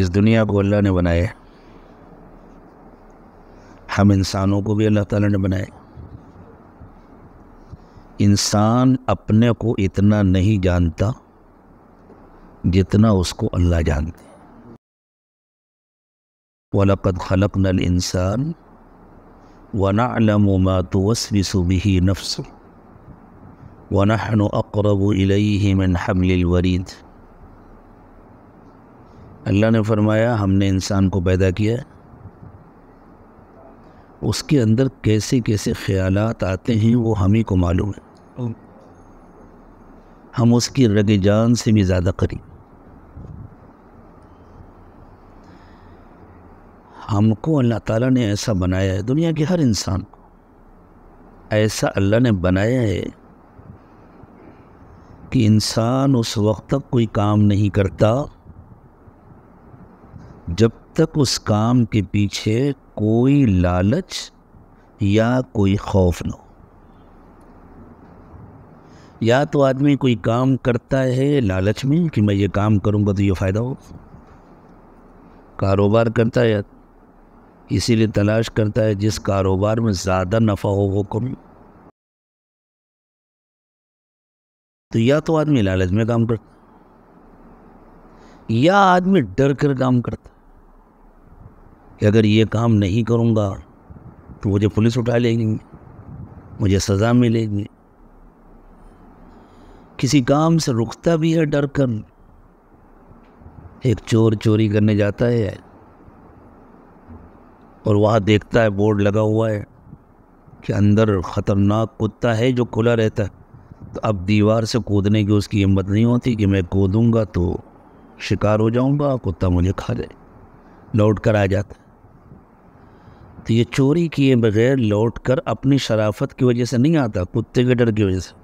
इस दुनिया को अल्लाह ने बनाया हम इंसानों को भी अल्लाह ताला ने बनाया इंसान अपने को इतना नहीं जानता जितना उसको अल्लाह जानते वलकद खलक नल इंसान वनालमा तो सुबह नफ्स वनहन अकरब इलैहि मिन हमलिल वरीद अल्लाह ने फरमाया हमने इंसान को पैदा किया उसके अंदर कैसे कैसे ख्याल आते हैं वो हम ही को मालूम है हम उसकी रग जान से भी ज़्यादा करीब हमको अल्लाह ताला ने ऐसा बनाया है दुनिया के हर इंसान को ऐसा अल्लाह ने बनाया है कि इंसान उस वक्त तक कोई काम नहीं करता जब तक उस काम के पीछे कोई लालच या कोई खौफ न हो या तो आदमी कोई काम करता है लालच में कि मैं ये काम करूँगा तो ये फ़ायदा हो कारोबार करता है इसीलिए तलाश करता है जिस कारोबार में ज़्यादा नफ़ा हो वो कम तो या तो आदमी लालच में काम करता या आदमी डर कर काम करता कि अगर ये काम नहीं करूँगा तो मुझे पुलिस उठा लेगी मुझे सज़ा मिलेगी किसी काम से रुकता भी है डर कर एक चोर चोरी करने जाता है और वहाँ देखता है बोर्ड लगा हुआ है कि अंदर ख़तरनाक कुत्ता है जो खुला रहता है तो अब दीवार से कूदने की उसकी हिम्मत नहीं होती कि मैं कूदूँगा तो शिकार हो जाऊँगा कुत्ता मुझे खा जाए लौट कर आ जाता तो ये चोरी किए बगैर लौट कर अपनी शराफत की वजह से नहीं आता कुत्ते के डर की वजह से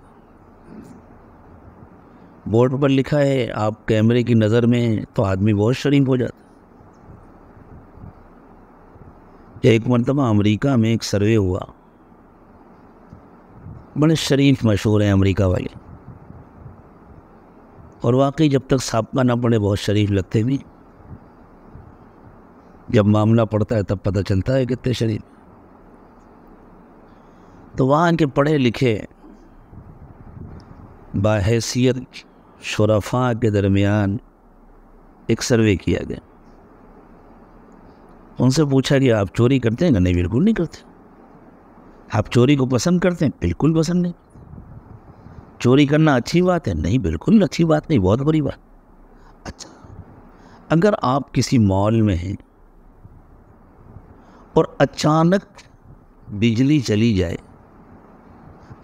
बोर्ड पर लिखा है आप कैमरे की नज़र में तो आदमी बहुत शरीफ हो जाता एक मरतबा अमेरिका में एक सर्वे हुआ बड़े शरीफ मशहूर हैं अमेरिका वाले और वाकई जब तक साबका ना पड़े बहुत शरीफ लगते भी जब मामला पड़ता है तब पता चलता है कितने शरीर तो वहाँ के पढ़े लिखे बाहसीत शराफा के दरमियान एक सर्वे किया गया उनसे पूछा कि आप चोरी करते हैं नहीं बिल्कुल नहीं करते आप चोरी को पसंद करते हैं बिल्कुल पसंद नहीं चोरी करना अच्छी बात है नहीं बिल्कुल अच्छी बात नहीं बहुत बुरी बात अच्छा अगर आप किसी मॉल में हैं और अचानक बिजली चली जाए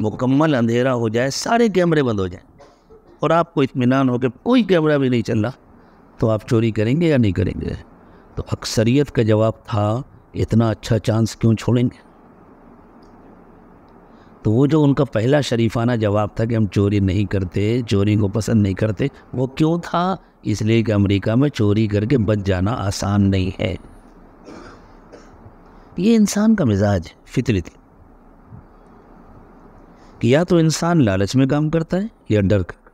मुकम्मल अंधेरा हो जाए सारे कैमरे बंद हो जाए और आपको इतमान हो कि कोई कैमरा भी नहीं चल रहा तो आप चोरी करेंगे या नहीं करेंगे तो अक्सरियत का जवाब था इतना अच्छा चांस क्यों छोड़ेंगे तो वो जो उनका पहला शरीफाना जवाब था कि हम चोरी नहीं करते चोरी को पसंद नहीं करते वो क्यों था इसलिए कि अमेरिका में चोरी करके बच जाना आसान नहीं है ये इंसान का मिजाज फितरत कि या तो इंसान लालच में काम करता है या डर कर